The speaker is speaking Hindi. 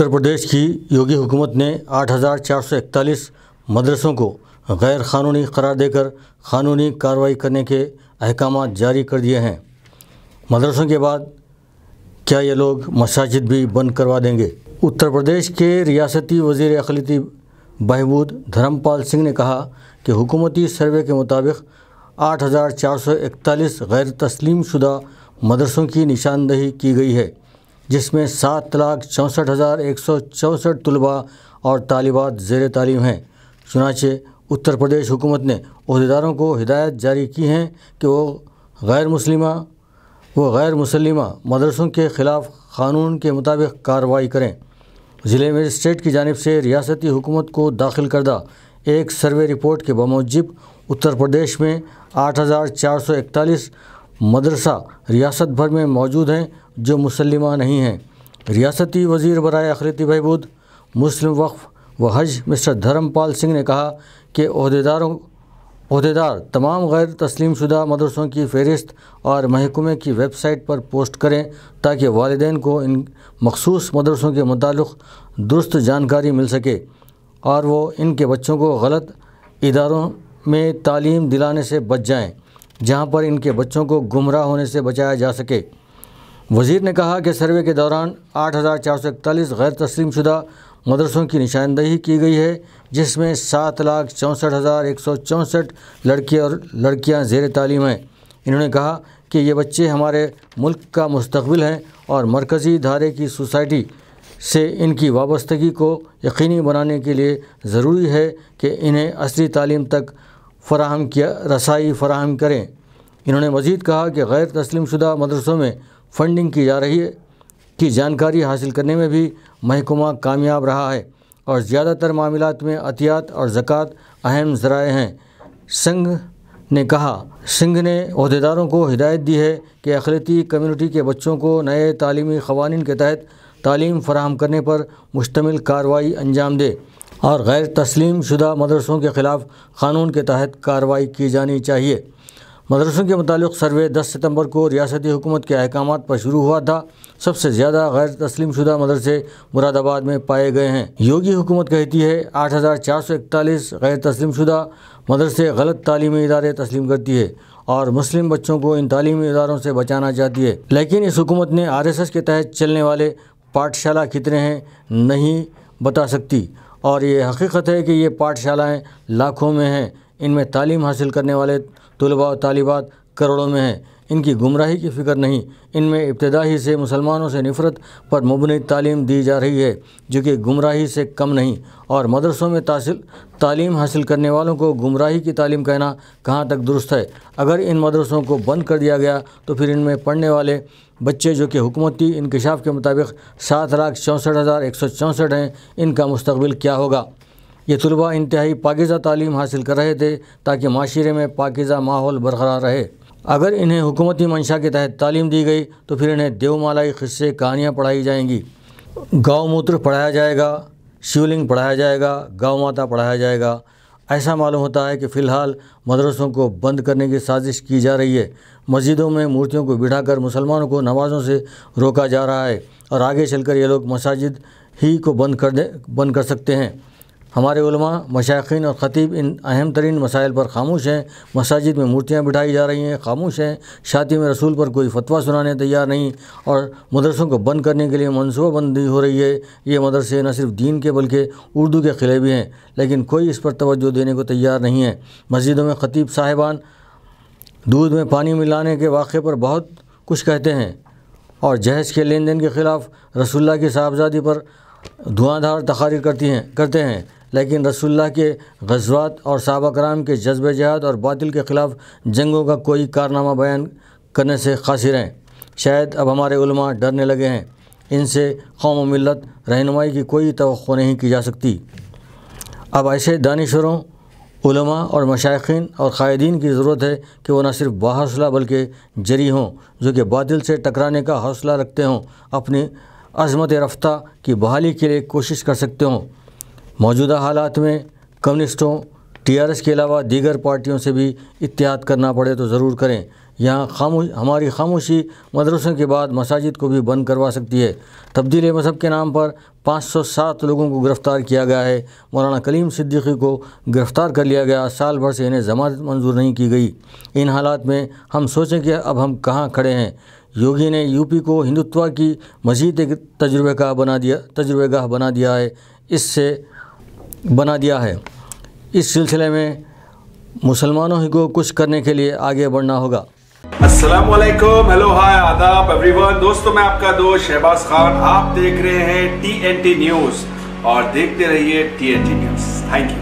उत्तर प्रदेश की योगी हुकूमत ने 8,441 मदरसों को गैर कानूनी करार देकर कानूनी कार्रवाई करने के अहकाम जारी कर दिए हैं मदरसों के बाद क्या ये लोग मसाजिद भी बंद करवा देंगे उत्तर प्रदेश के रियासती वजीर अखिलती बहबूद धर्मपाल सिंह ने कहा कि हुकूमती सर्वे के मुताबिक 8,441 गैर तस्लीम शुदा मदरसों की निशानदही की गई है जिसमें सात लाख चौंसठ हज़ार एक सौ चौंसठ तलबा और तालिबात जेर तालीम हैं चुनाचे उत्तर प्रदेश हुकूमत ने अहदेदारों को हिदायत जारी की हैं कि वो गैर मुसलिमा वो गैर मुसलिमा मदरसों के ख़िलाफ़ क़ानून के मुताबिक कार्रवाई करें ज़िले मजिस्ट्रेट की जानब से रियासती हुकूमत को दाखिल करदा एक सर्वे रिपोर्ट के बामूजिब उत्तर प्रदेश में आठ हज़ार चार सौ इकतालीस मदरसा रियासत भर में मौजूद हैं जो मुसलमान नहीं हैं रियासती वजीर बरए अखिलती बहबूद मुस्लिम वक्फ़ व हज मिस्टर धर्मपाल सिंह ने कहा कि अहदेदारों अहदेदार तमाम गैर तस्लीम शुदा मदरसों की फहरिस्त और महकमे की वेबसाइट पर पोस्ट करें ताकि वालदेन को इन मखसूस मदरसों के मतलब दुरुस्त जानकारी मिल सके और वो इनके बच्चों को गलत इदारों में तालीम दिलाने से बच जाएँ जहां पर इनके बच्चों को गुमराह होने से बचाया जा सके वजीर ने कहा कि सर्वे के दौरान आठ हज़ार चार सौ इकतालीस गैर शुदा मदरसों की निशानदेही की गई है जिसमें सात लाख चौंसठ हज़ार एक सौ चौंसठ लड़के और लड़कियां जेर तालीम हैं इन्होंने कहा कि ये बच्चे हमारे मुल्क का मुस्तबिल हैं और मरकज़ी धारे की सोसाइटी से इनकी वाबस्तगी को यकीनी बनाने के लिए ज़रूरी है कि इन्हें असली तालीम तक फराहम किया रसाई फराहम करें इन्होंने मजीद कहा कि गैर तस्लीम शुदा मदरसों में फंडिंग की जा रही है की जानकारी हासिल करने में भी महकमा कामयाब रहा है और ज़्यादातर मामलों में अतियात और ज़क़़त अहम ज़राए हैं संघ ने कहा सिंह ने अहदेदारों को हिदायत दी है कि अखिलती कम्यूनिटी के बच्चों को नए तालीमी कवानीन के तहत तालीम फराहम करने पर मुश्तमिल कार्रवाई अंजाम दे और गैर तस्लीम शुदा मदरसों के ख़िलाफ़ क़ानून के तहत कार्रवाई की जानी चाहिए मदरसों के मतलब सर्वे 10 सितंबर को रियासती हुकूमत के अहकाम पर शुरू हुआ था सबसे ज़्यादा गैर तस्लीम शुदा मदरसे मुरादाबाद में पाए गए हैं योगी हुकूमत कहती है आठ हज़ार चार सौ इकतालीस गैर तस्लीम शुदा मदरसे गलत तालीमी इदारे तस्लीम करती है और मुस्लिम बच्चों को इन तालीमी इदारों से बचाना चाहती है लेकिन इस हुकूमत ने आर एस एस के तहत चलने वाले पाठशाला कितने हैं नहीं बता सकती और ये हकीकत है कि ये पाठशालाएँ लाखों में हैं इनमें तालीम हासिल करने वाले तलबा और तालिबात करोड़ों में है इनकी गुमराही की फिक्र नहीं इनमें इब्तदा ही से मुसलमानों से नफ़रत पर मुबनी तालीम दी जा रही है जो कि गुमराही से कम नहीं और मदरसों में तासिल तालीम हासिल करने वालों को गुमराही की तालीम कहना कहाँ तक दुरुस्त है अगर इन मदरसों को बंद कर दिया गया तो फिर इनमें पढ़ने वाले बच्चे जो कि हुकूमती इंकशाफ के मुताबिक सात लाख चौंसठ हज़ार एक सौ चौंसठ हैं इनका मुस्तबिल क्या होगा ये तलबा इंतहाई पाकिज़ा तालीम हासिल कर रहे थे ताकि माशरे में पाकिज़ा माहौल बरकरार रहे अगर इन्हें हुकूमती मंशा के तहत तालीम दी गई तो फिर इन्हें देवमालाई खिस्से कहानियाँ पढ़ाई जाएंगी गौ मूत्र पढ़ाया जाएगा शिवलिंग पढ़ाया जाएगा गौ माता पढ़ाया जाएगा ऐसा मालूम होता है कि फ़िलहाल मदरसों को बंद करने की साजिश की जा रही है मस्जिदों में मूर्तियों को बिठाकर मुसलमानों को नमाज़ों से रोका जा रहा है और आगे चलकर ये लोग मसाजिद ही को बंद कर दे बंद कर सकते हैं हमारे उलमा मशाकिन और ख़तीब इन अहम तरीन मसाइल पर खामोश हैं मसाजिद में मूर्तियाँ बिठाई जा रही हैं खामोश हैं शादी में रसूल पर कोई फतवा सुनाने तैयार नहीं और मदरसों को बंद करने के लिए मनसूबाबंदी हो रही है ये मदरसे न सिर्फ दीन के बल्कि उर्दू के खिले भी हैं लेकिन कोई इस पर तोज्जो देने को तैयार नहीं है मस्जिदों में ख़तीब साहिबान दूध में पानी मिलाने के वाक़े पर बहुत कुछ कहते हैं और जहेज़ के लेन देन के ख़िलाफ़ रसुल्ला की साहबजादी पर धुआंधार तकारीर करती हैं करते हैं लेकिन रसुल्ला के गजवात और सबक राम के जज्ब जहाद और बादल के ख़िलाफ़ जंगों का कोई कारनामा बयान करने से खासिर हैं शायद अब हमारे उलमा डरने लगे हैं इनसे कौम मिलत रहनुमाई की कोई तो नहीं की जा सकती अब ऐसे दानश्वरों उलमा और मशाइन और क़ायदीन की ज़रूरत है कि वो न सिर्फ बाहौसला बल्कि जरी हों जो कि बादल से टकराने का हौसला रखते हों अपनी अजमत रफ्तार की बहाली के लिए कोशिश कर सकते हों मौजूदा हालात में कम्युनिस्टों टीआरएस के अलावा दीगर पार्टियों से भी इतिहाद करना पड़े तो ज़रूर करें यहाँ खामोश हमारी खामोशी मदरसों के बाद मसाजिद को भी बंद करवा सकती है तब्दील मजहब के नाम पर 507 लोगों को गिरफ़्तार किया गया है मौलाना कलीम सिद्दीकी को गिरफ़्तार कर लिया गया साल भर से इन्हें जमानत मंजूर नहीं की गई इन हालात में हम सोचें कि अब हम कहाँ खड़े हैं योगी ने यूपी को हिंदुत्व की मजीद एक तजुर्बेगा बना दिया तजुर्बेगा बना दिया है इससे बना दिया है इस सिलसिले में मुसलमानों ही को कुछ करने के लिए आगे बढ़ना होगा वालेकुम हेलो हाय आदाब एवरीवन दोस्तों मैं आपका दोस्त शहबाज खान आप देख रहे हैं टी एन टी न्यूज और देखते रहिए T N T news thank you